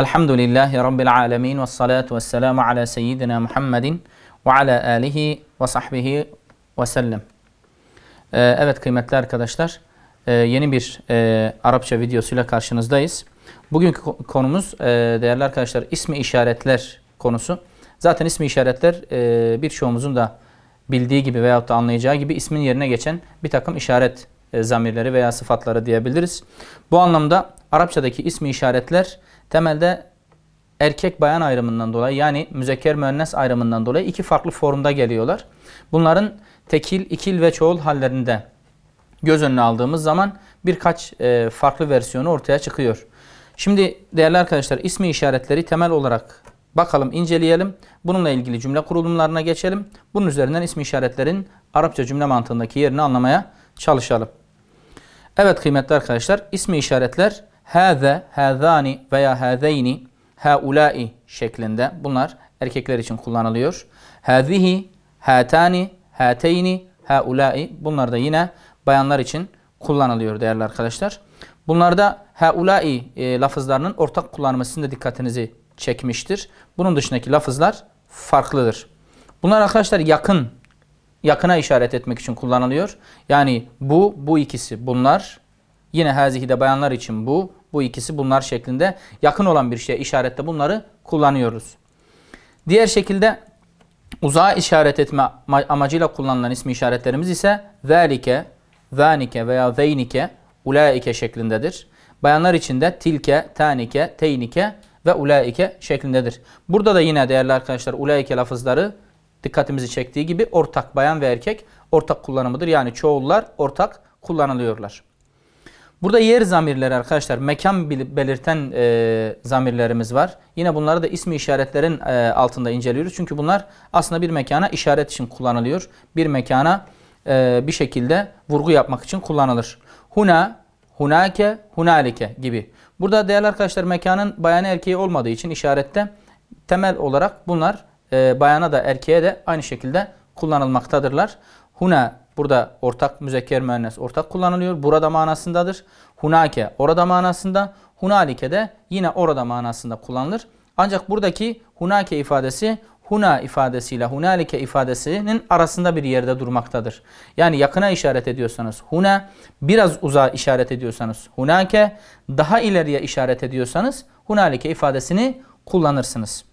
Elhamdülillahi Rabbil alemin ve salatu ve selamu ala seyyidina Muhammedin ve ala alihi ve sahbihi ve sellem. Ee, evet kıymetli arkadaşlar e, yeni bir e, Arapça videosuyla karşınızdayız. Bugünkü konumuz e, değerli arkadaşlar ismi işaretler konusu. Zaten ismi işaretler e, birçoğumuzun da bildiği gibi veyahut da anlayacağı gibi ismin yerine geçen bir takım işaret e, zamirleri veya sıfatları diyebiliriz. Bu anlamda Arapçadaki ismi işaretler temelde erkek bayan ayrımından dolayı yani müzekker müennes ayrımından dolayı iki farklı formda geliyorlar. Bunların tekil, ikil ve çoğul hallerinde göz önüne aldığımız zaman birkaç e, farklı versiyonu ortaya çıkıyor. Şimdi değerli arkadaşlar ismi işaretleri temel olarak bakalım inceleyelim. Bununla ilgili cümle kurulumlarına geçelim. Bunun üzerinden ismi işaretlerin Arapça cümle mantığındaki yerini anlamaya çalışalım. Evet kıymetli arkadaşlar ismi işaretler Hâze, hâzâni veya hâzeyni, hâulâi şeklinde bunlar erkekler için kullanılıyor. Hâzihi, hâtâni, hâteyni, hâulâi bunlar da yine bayanlar için kullanılıyor değerli arkadaşlar. Bunlarda hâulâi e, lafızlarının ortak kullanımı sizin de dikkatinizi çekmiştir. Bunun dışındaki lafızlar farklıdır. Bunlar arkadaşlar yakın, yakına işaret etmek için kullanılıyor. Yani bu, bu ikisi bunlar. Yine hazihi de bayanlar için bu, bu ikisi bunlar şeklinde yakın olan bir şey işarette bunları kullanıyoruz. Diğer şekilde uzağa işaret etme amacıyla kullanılan ismi işaretlerimiz ise velike, vanike veya zeynike, ulaike şeklindedir. Bayanlar için de tilke, tanike, teynike ve ulaike şeklindedir. Burada da yine değerli arkadaşlar ulaike lafızları dikkatimizi çektiği gibi ortak bayan ve erkek ortak kullanımıdır. Yani çoğullar ortak kullanılıyorlar. Burada yer zamirleri arkadaşlar mekan belirten e, zamirlerimiz var. Yine bunları da ismi işaretlerin e, altında inceliyoruz. Çünkü bunlar aslında bir mekana işaret için kullanılıyor. Bir mekana e, bir şekilde vurgu yapmak için kullanılır. Huna, hunake, hunalike gibi. Burada değerli arkadaşlar mekanın bayanı erkeği olmadığı için işarette temel olarak bunlar e, bayana da erkeğe de aynı şekilde kullanılmaktadırlar. Huna Burada ortak müzekker müennes ortak kullanılıyor. Burada manasındadır. Hunake orada manasında. Hunalike de yine orada manasında kullanılır. Ancak buradaki hunake ifadesi huna ifadesiyle hunalike ifadesinin arasında bir yerde durmaktadır. Yani yakına işaret ediyorsanız huna, biraz uzağa işaret ediyorsanız hunake, daha ileriye işaret ediyorsanız hunalike ifadesini kullanırsınız.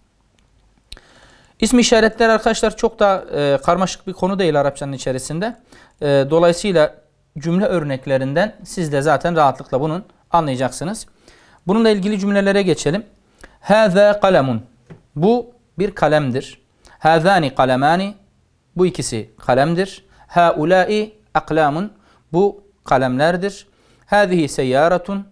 İsmi işaretler arkadaşlar çok da e, karmaşık bir konu değil Arapçanın içerisinde. E, dolayısıyla cümle örneklerinden siz de zaten rahatlıkla bunun anlayacaksınız. Bununla ilgili cümlelere geçelim. Hâzâ kalemun. Bu bir kalemdir. Hâzâni kalemâni. Bu ikisi kalemdir. Hâulâi aklamun. Bu kalemlerdir. Hâzihi seyyaratun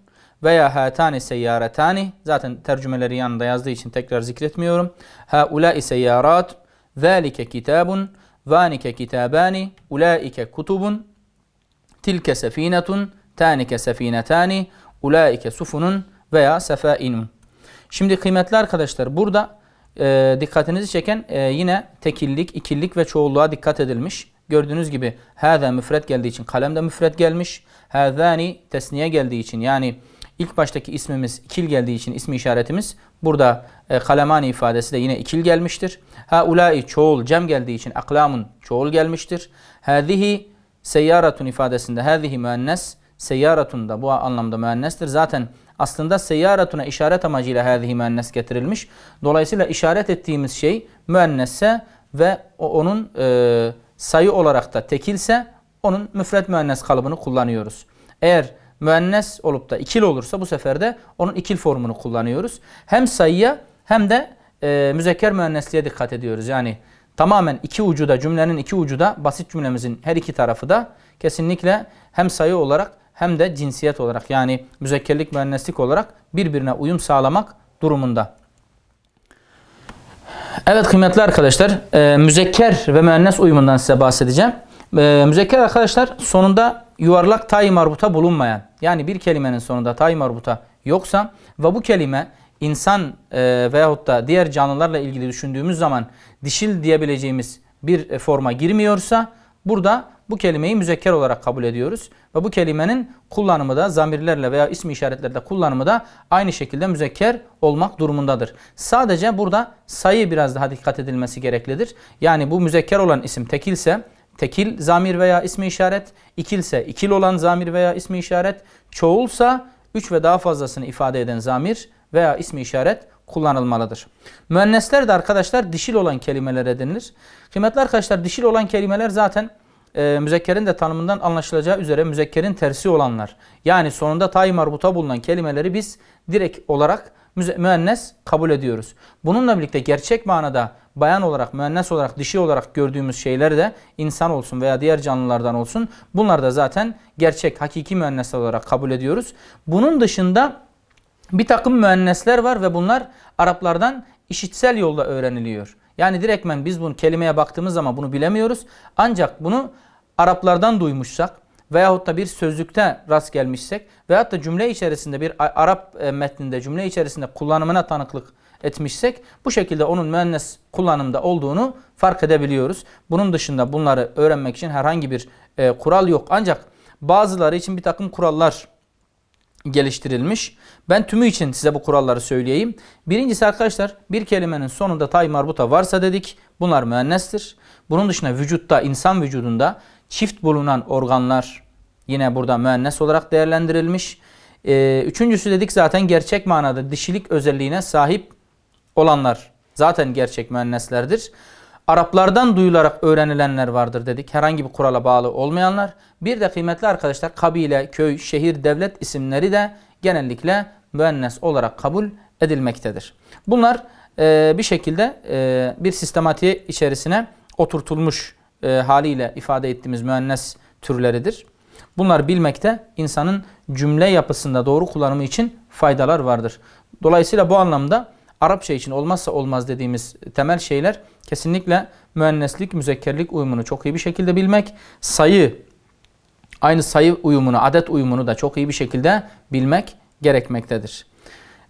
veya hatani seyyaretani zaten tercümeleri yanında yazdığı için tekrar zikretmiyorum. Ha Haulai seyyarat zalike kitabun vanike kitabani ulaike kutubun tilke sefinetun tanike sefinetani ulaike sufunun veya sefainun. Şimdi kıymetli arkadaşlar burada e, dikkatinizi çeken e, yine tekillik, ikillik ve çoğulluğa dikkat edilmiş. Gördüğünüz gibi hâzâ müfret geldiği için kalem de müfret gelmiş. Hâzâni tesniye geldiği için yani İlk baştaki ismimiz ikil geldiği için ismi işaretimiz burada e, kalemani ifadesi de yine ikil gelmiştir. Ha ulai çoğul cem geldiği için aklamun çoğul gelmiştir. Hadihi seyyaratun ifadesinde hadihi müennes seyyaratun da bu anlamda müennestir. Zaten aslında seyyaratuna işaret amacıyla hadihi müennes getirilmiş. Dolayısıyla işaret ettiğimiz şey müennesse ve onun e, sayı olarak da tekilse onun müfret müennes kalıbını kullanıyoruz. Eğer müennes olup da ikil olursa bu sefer de onun ikil formunu kullanıyoruz. Hem sayıya hem de e, müzekker müennesliğe dikkat ediyoruz. Yani tamamen iki ucu da cümlenin iki ucu da basit cümlemizin her iki tarafı da kesinlikle hem sayı olarak hem de cinsiyet olarak yani müzekkerlik müenneslik olarak birbirine uyum sağlamak durumunda. Evet kıymetli arkadaşlar e, müzekker ve müennes uyumundan size bahsedeceğim. E, müzekker arkadaşlar sonunda yuvarlak tay marbuta bulunmayan yani bir kelimenin sonunda tay marbuta yoksa ve bu kelime insan e, veyahut da diğer canlılarla ilgili düşündüğümüz zaman dişil diyebileceğimiz bir e, forma girmiyorsa burada bu kelimeyi müzekker olarak kabul ediyoruz. Ve bu kelimenin kullanımı da zamirlerle veya ismi işaretlerde kullanımı da aynı şekilde müzekker olmak durumundadır. Sadece burada sayı biraz daha dikkat edilmesi gereklidir. Yani bu müzekker olan isim tekilse tekil zamir veya ismi işaret, ikilse ikil olan zamir veya ismi işaret, çoğulsa üç ve daha fazlasını ifade eden zamir veya ismi işaret kullanılmalıdır. Müennesler de arkadaşlar dişil olan kelimelere denilir. Kıymetli arkadaşlar dişil olan kelimeler zaten e, müzekkerin de tanımından anlaşılacağı üzere müzekkerin tersi olanlar yani sonunda tay marbuta bulunan kelimeleri biz direkt olarak müennes kabul ediyoruz. Bununla birlikte gerçek manada bayan olarak, müennes olarak, dişi olarak gördüğümüz şeyler de insan olsun veya diğer canlılardan olsun bunlar da zaten gerçek, hakiki müennes olarak kabul ediyoruz. Bunun dışında bir takım müennesler var ve bunlar Araplardan işitsel yolla öğreniliyor. Yani direktmen biz bunu kelimeye baktığımız zaman bunu bilemiyoruz. Ancak bunu Araplardan duymuşsak veyahut da bir sözlükte rast gelmişsek veyahut da cümle içerisinde bir Arap e, metninde cümle içerisinde kullanımına tanıklık etmişsek bu şekilde onun müennes kullanımda olduğunu fark edebiliyoruz. Bunun dışında bunları öğrenmek için herhangi bir e, kural yok. Ancak bazıları için bir takım kurallar geliştirilmiş. Ben tümü için size bu kuralları söyleyeyim. Birincisi arkadaşlar bir kelimenin sonunda tay marbuta varsa dedik bunlar müennestir. Bunun dışında vücutta insan vücudunda çift bulunan organlar yine burada müennes olarak değerlendirilmiş. Ee, üçüncüsü dedik zaten gerçek manada dişilik özelliğine sahip olanlar zaten gerçek müenneslerdir. Araplardan duyularak öğrenilenler vardır dedik. Herhangi bir kurala bağlı olmayanlar. Bir de kıymetli arkadaşlar kabile, köy, şehir, devlet isimleri de genellikle müennes olarak kabul edilmektedir. Bunlar e, bir şekilde e, bir sistematiğe içerisine oturtulmuş e, haliyle ifade ettiğimiz müennes türleridir. Bunlar bilmekte insanın cümle yapısında doğru kullanımı için faydalar vardır. Dolayısıyla bu anlamda Arapça için olmazsa olmaz dediğimiz temel şeyler kesinlikle müenneslik, müzekkerlik uyumunu çok iyi bir şekilde bilmek, sayı, aynı sayı uyumunu, adet uyumunu da çok iyi bir şekilde bilmek gerekmektedir.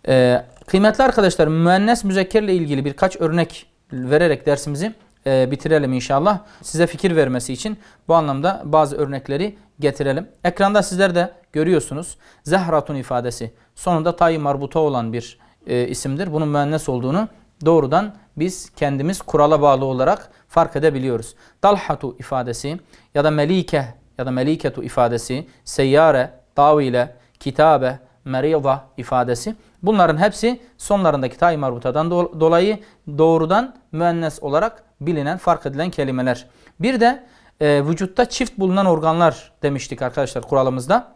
Ee, kıymetli arkadaşlar müennes müzekker ilgili birkaç örnek vererek dersimizi e, bitirelim inşallah. Size fikir vermesi için bu anlamda bazı örnekleri getirelim. Ekranda sizler de görüyorsunuz. Zehratun ifadesi sonunda tay marbuta olan bir e, isimdir. Bunun müennes olduğunu doğrudan biz kendimiz kurala bağlı olarak fark edebiliyoruz. Dalhatu ifadesi ya da melike ya da meliketu ifadesi, seyyare, tavile, kitabe, meriyada ifadesi bunların hepsi sonlarındaki tay marbutadan dolayı doğrudan müennes olarak bilinen, fark edilen kelimeler. Bir de e, vücutta çift bulunan organlar demiştik arkadaşlar kuralımızda.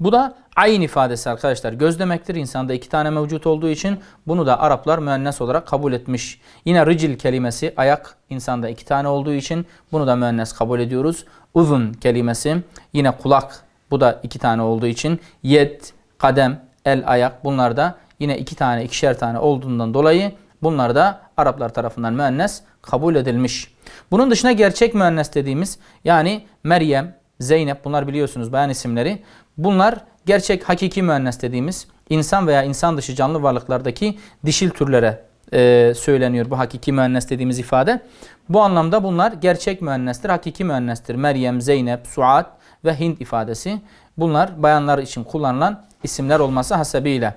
Bu da ayn ifadesi arkadaşlar. Göz demektir. İnsanda iki tane mevcut olduğu için bunu da Araplar müennes olarak kabul etmiş. Yine ricil kelimesi ayak insanda iki tane olduğu için bunu da müennes kabul ediyoruz. Uzun kelimesi yine kulak bu da iki tane olduğu için yet, kadem, el, ayak bunlar da yine iki tane ikişer tane olduğundan dolayı bunlar da Araplar tarafından müennes kabul edilmiş. Bunun dışında gerçek müennes dediğimiz yani Meryem, Zeynep bunlar biliyorsunuz bayan isimleri. Bunlar gerçek hakiki müennes dediğimiz insan veya insan dışı canlı varlıklardaki dişil türlere e, söyleniyor bu hakiki müennes dediğimiz ifade. Bu anlamda bunlar gerçek müennestir, hakiki müennestir. Meryem, Zeynep, Suat ve Hint ifadesi. Bunlar bayanlar için kullanılan isimler olması hasebiyle.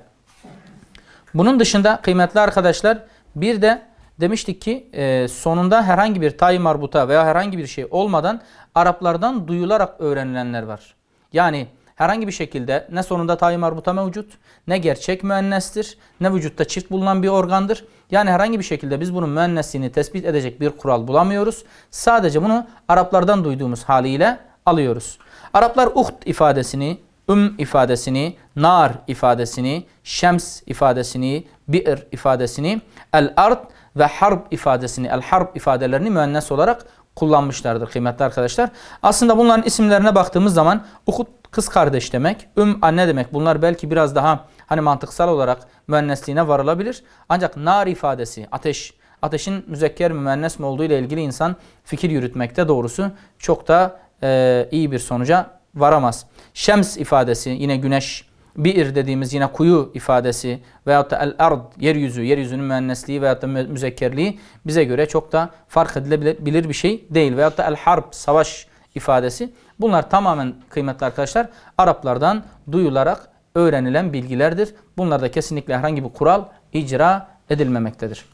Bunun dışında kıymetli arkadaşlar bir de Demiştik ki e, sonunda herhangi bir tay marbuta veya herhangi bir şey olmadan Araplardan duyularak öğrenilenler var. Yani herhangi bir şekilde ne sonunda tay marbuta mevcut, ne gerçek müennestir, ne vücutta çift bulunan bir organdır. Yani herhangi bir şekilde biz bunun müennesliğini tespit edecek bir kural bulamıyoruz. Sadece bunu Araplardan duyduğumuz haliyle alıyoruz. Araplar uht ifadesini, üm ifadesini, nar ifadesini, şems ifadesini, bi'r ifadesini, el ard ve harb ifadesini, el harb ifadelerini müennes olarak kullanmışlardır kıymetli arkadaşlar. Aslında bunların isimlerine baktığımız zaman Uhud kız kardeş demek, Üm anne demek bunlar belki biraz daha hani mantıksal olarak müennesliğine varılabilir. Ancak nar ifadesi, ateş, ateşin müzekker mi müennes mi olduğu ile ilgili insan fikir yürütmekte doğrusu çok da e, iyi bir sonuca varamaz. Şems ifadesi yine güneş bi'ir dediğimiz yine kuyu ifadesi veyahut da el-ard yeryüzü, yeryüzünün müennesliği veyahut da müzekkerliği bize göre çok da fark edilebilir bir şey değil. Veyahut da el harp savaş ifadesi. Bunlar tamamen kıymetli arkadaşlar Araplardan duyularak öğrenilen bilgilerdir. Bunlarda kesinlikle herhangi bir kural icra edilmemektedir.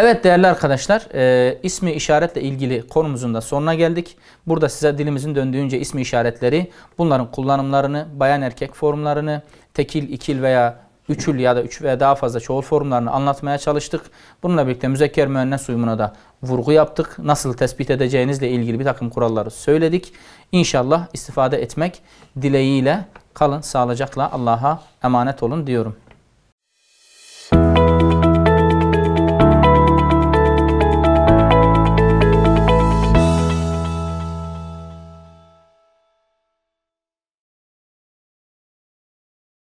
Evet değerli arkadaşlar e, ismi işaretle ilgili konumuzun da sonuna geldik. Burada size dilimizin döndüğünce ismi işaretleri, bunların kullanımlarını, bayan erkek formlarını, tekil, ikil veya üçül ya da üç veya daha fazla çoğul formlarını anlatmaya çalıştık. Bununla birlikte müzekker müennes uyumuna da vurgu yaptık. Nasıl tespit edeceğinizle ilgili bir takım kuralları söyledik. İnşallah istifade etmek dileğiyle kalın sağlıcakla Allah'a emanet olun diyorum.